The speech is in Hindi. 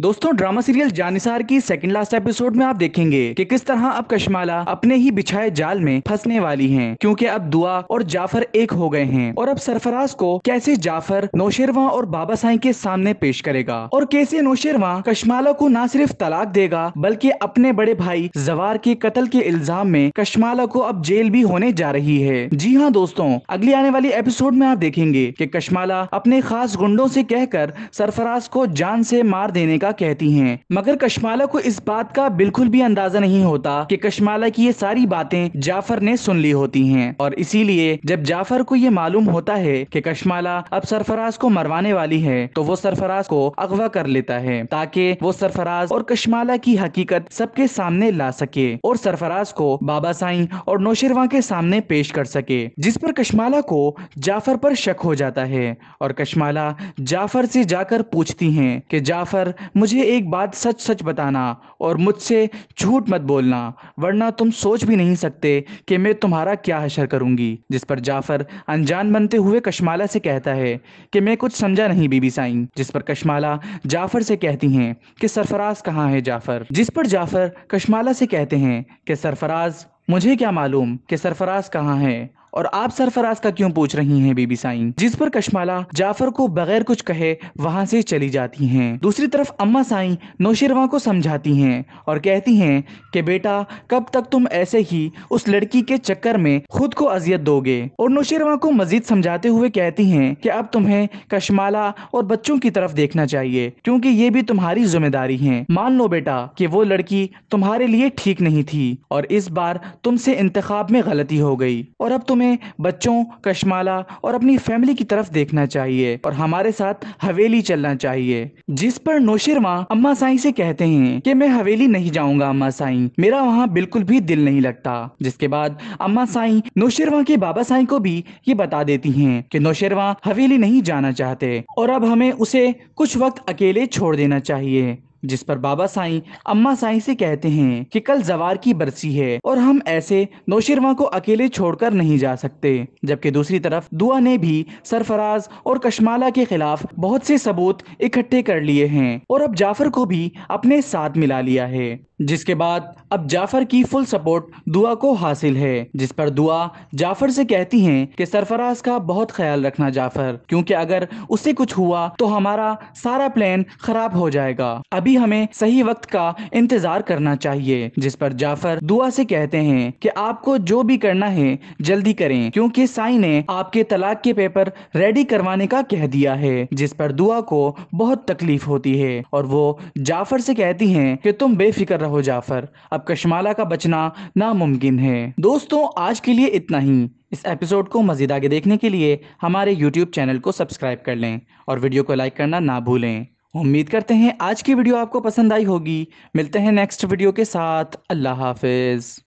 दोस्तों ड्रामा सीरियल जानिसार की सेकंड लास्ट एपिसोड में आप देखेंगे कि किस तरह अब कश्माला अपने ही बिछाए जाल में फंसने वाली हैं क्योंकि अब दुआ और जाफर एक हो गए हैं और अब सरफराज को कैसे जाफर नौशेरवा और बाबा साई के सामने पेश करेगा और कैसे नौशेरवा कश्माला को न सिर्फ तलाक देगा बल्कि अपने बड़े भाई जवार के कतल के इल्जाम में कश्माला को अब जेल भी होने जा रही है जी हाँ दोस्तों अगली आने वाली एपिसोड में आप देखेंगे की कश्माला अपने खास गुंडों ऐसी कहकर सरफराज को जान ऐसी मार देने का कश्माला कहती हैं मगर कशमाला को इस बात का बिल्कुल भी अंदाजा नहीं होता कि कशमाला की ये सारी बातें जाफर ने सुन ली होती हैं और इसीलिए जब जाफर को ये मालूम होता है कि कशमाला अब सरफराज को मरवाने वाली है तो वो सरफराज को अगवा कर लेता है ताकि वो सरफराज और कशमाला की हकीकत सबके सामने ला सके और सरफराज को बाबा साई और नौशिरवा के सामने पेश कर सके जिस पर कशमाला को जाफर पर शक हो जाता है और कश्माला जाफर से जाकर पूछती हैं कि जाफर मुझे एक बात सच सच बताना और मुझसे झूठ मत बोलना वरना तुम सोच भी नहीं सकते कि मैं तुम्हारा क्या हशर करूंगी जिस पर जाफर अनजान बनते हुए कश्माला से कहता है कि मैं कुछ समझा नहीं बीबी साईं जिस पर कशमाला जाफर से कहती हैं कि सरफराज कहाँ है जाफर जिस पर जाफर कश्माला से कहते हैं कि सरफराज मुझे क्या मालूम कि सरफराज कहाँ है और आप सरफराज का क्यों पूछ रही हैं बीबी साइन जिस पर कशमाला जाफर को बगैर कुछ कहे वहां से चली जाती हैं दूसरी तरफ अम्मा साई नौशिरवा को समझाती हैं और कहती हैं कि बेटा कब तक तुम ऐसे ही उस लड़की के चक्कर में खुद को अजियत दोगे और नौशिरवा को मजीद समझाते हुए कहती है की अब तुम्हें कशमाला और बच्चों की तरफ देखना चाहिए क्यूँकी ये भी तुम्हारी जिम्मेदारी है मान लो बेटा की वो लड़की तुम्हारे लिए ठीक नहीं थी और इस बार तुमसे इंतखाब में गलती हो गई और अब तुम हमें बच्चों कश्माला और अपनी फैमिली की तरफ देखना चाहिए और हमारे साथ हवेली चलना चाहिए जिस पर नोशिरमा अम्मा साई से कहते हैं कि मैं हवेली नहीं जाऊंगा अम्मा साई मेरा वहाँ बिल्कुल भी दिल नहीं लगता जिसके बाद अम्मा साई नोशिरवा के बाबा साई को भी ये बता देती है की नोशिरवा हवेली नहीं जाना चाहते और अब हमें उसे कुछ वक्त अकेले छोड़ देना चाहिए जिस पर बाबा साईं अम्मा साईं से कहते हैं कि कल जवार की बरसी है और हम ऐसे नौशिरवा को अकेले छोड़कर नहीं जा सकते जबकि दूसरी तरफ दुआ ने भी सरफराज और कशमाला के खिलाफ बहुत से सबूत इकट्ठे कर लिए हैं और अब जाफर को भी अपने साथ मिला लिया है जिसके बाद अब जाफर की फुल सपोर्ट दुआ को हासिल है जिस पर दुआ जाफर से कहती हैं कि सरफराज का बहुत ख्याल रखना जाफर क्योंकि अगर उसे कुछ हुआ तो हमारा सारा प्लान खराब हो जाएगा अभी हमें सही वक्त का इंतजार करना चाहिए जिस पर जाफर दुआ से कहते हैं कि आपको जो भी करना है जल्दी करें क्योंकि साई ने आपके तलाक के पेपर रेडी करवाने का कह दिया है जिस पर दुआ को बहुत तकलीफ होती है और वो जाफर से कहती है की तुम बेफिक्र रहो जाफर अब कशमाला का बचना नामुमकिन है दोस्तों आज के लिए इतना ही इस एपिसोड को मजीद आगे देखने के लिए हमारे यूट्यूब चैनल को सब्सक्राइब कर लें और वीडियो को लाइक करना ना भूलें उम्मीद करते हैं आज की वीडियो आपको पसंद आई होगी मिलते हैं नेक्स्ट वीडियो के साथ अल्लाह हाफिज़